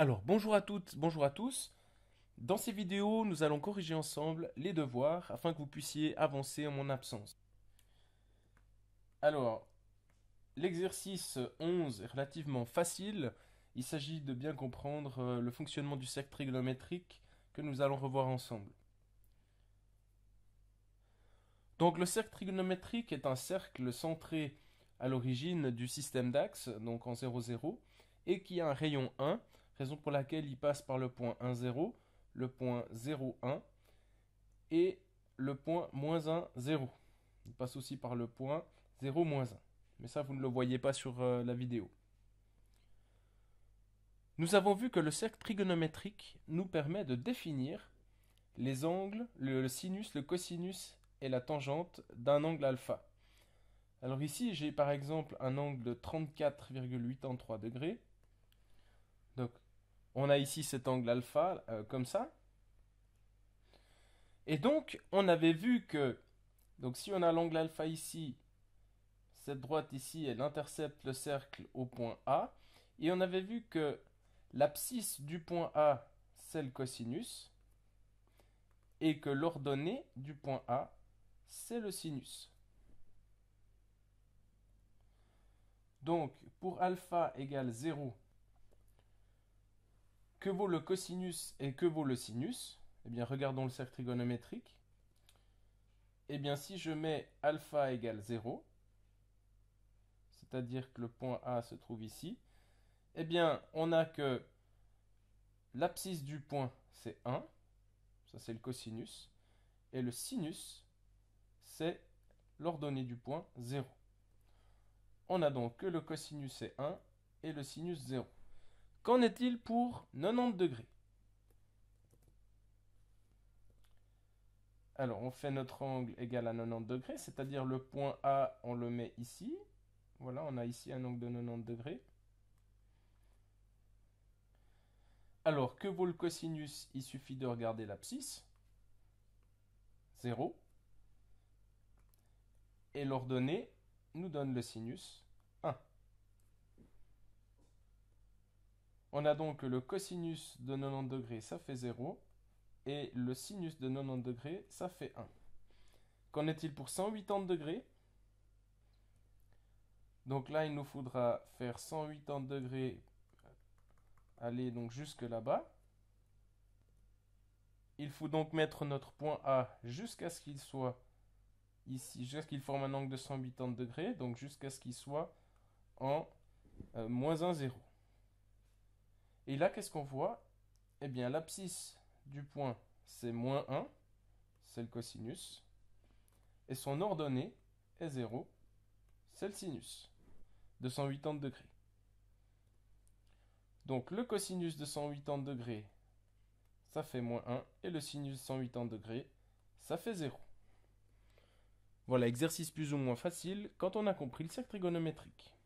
Alors, bonjour à toutes, bonjour à tous. Dans ces vidéos, nous allons corriger ensemble les devoirs afin que vous puissiez avancer en mon absence. Alors, l'exercice 11 est relativement facile. Il s'agit de bien comprendre euh, le fonctionnement du cercle trigonométrique que nous allons revoir ensemble. Donc le cercle trigonométrique est un cercle centré à l'origine du système d'axes, donc en 0,0, et qui a un rayon 1 raison pour laquelle il passe par le point 1, 0, le point 1 et le point moins 1, 0. Il passe aussi par le point 0, moins 1. Mais ça, vous ne le voyez pas sur euh, la vidéo. Nous avons vu que le cercle trigonométrique nous permet de définir les angles, le, sinus, le cosinus et la tangente d'un angle alpha. Alors ici, j'ai par exemple un angle de 34,83 degrés. Donc on a ici cet angle alpha euh, comme ça. Et donc, on avait vu que, donc si on a l'angle alpha ici, cette droite ici, elle intercepte le cercle au point A. Et on avait vu que l'abscisse du point A, c'est le cosinus. Et que l'ordonnée du point A, c'est le sinus. Donc, pour alpha égale 0, que vaut le cosinus et que vaut le sinus Eh bien, regardons le cercle trigonométrique. Eh bien, si je mets alpha égale 0, c'est-à-dire que le point A se trouve ici, eh bien, on a que l'abscisse du point, c'est 1, ça c'est le cosinus, et le sinus, c'est l'ordonnée du point 0. On a donc que le cosinus c'est 1 et le sinus 0. Qu'en est-il pour 90 degrés Alors, on fait notre angle égal à 90 degrés, c'est-à-dire le point A, on le met ici. Voilà, on a ici un angle de 90 degrés. Alors, que vaut le cosinus Il suffit de regarder l'abscisse. 0. Et l'ordonnée nous donne le sinus. On a donc le cosinus de 90 degrés, ça fait 0, et le sinus de 90 degrés, ça fait 1. Qu'en est-il pour 180 degrés Donc là, il nous faudra faire 180 degrés, aller donc jusque là-bas. Il faut donc mettre notre point A jusqu'à ce qu'il soit ici, jusqu'à ce qu'il forme un angle de 180 degrés, donc jusqu'à ce qu'il soit en euh, moins 1, 0. Et là, qu'est-ce qu'on voit Eh bien, l'abscisse du point, c'est moins 1, c'est le cosinus, et son ordonnée est 0, c'est le sinus, de 180 degrés. Donc le cosinus de 180 degrés, ça fait moins 1, et le sinus de 180 degrés, ça fait 0. Voilà, exercice plus ou moins facile quand on a compris le cercle trigonométrique.